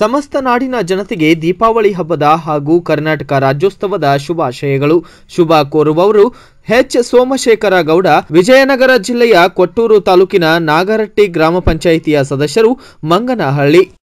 ಸಮಸ್ತ ನಾಡಿನ ಜನತೆಗೆ ದೀಪಾವಳಿ ಹಬ್ಬದ ಹಾಗೂ ಕರ್ನಾಟಕ ರಾಜ್ಯೋತ್ಸವದ ಶುಭಾಶಯಗಳು ಶುಭ ಕೋರುವವರು ಎಚ್ ಸೋಮಶೇಖರ ಗೌಡ ವಿಜಯನಗರ ಜಿಲ್ಲೆಯ ಕೊಟ್ಟೂರು ತಾಲೂಕಿನ ನಾಗರಟ್ಟಿ ಗ್ರಾಮ ಪಂಚಾಯಿತಿಯ ಸದಸ್ಯರು ಮಂಗನಹಳ್ಳಿ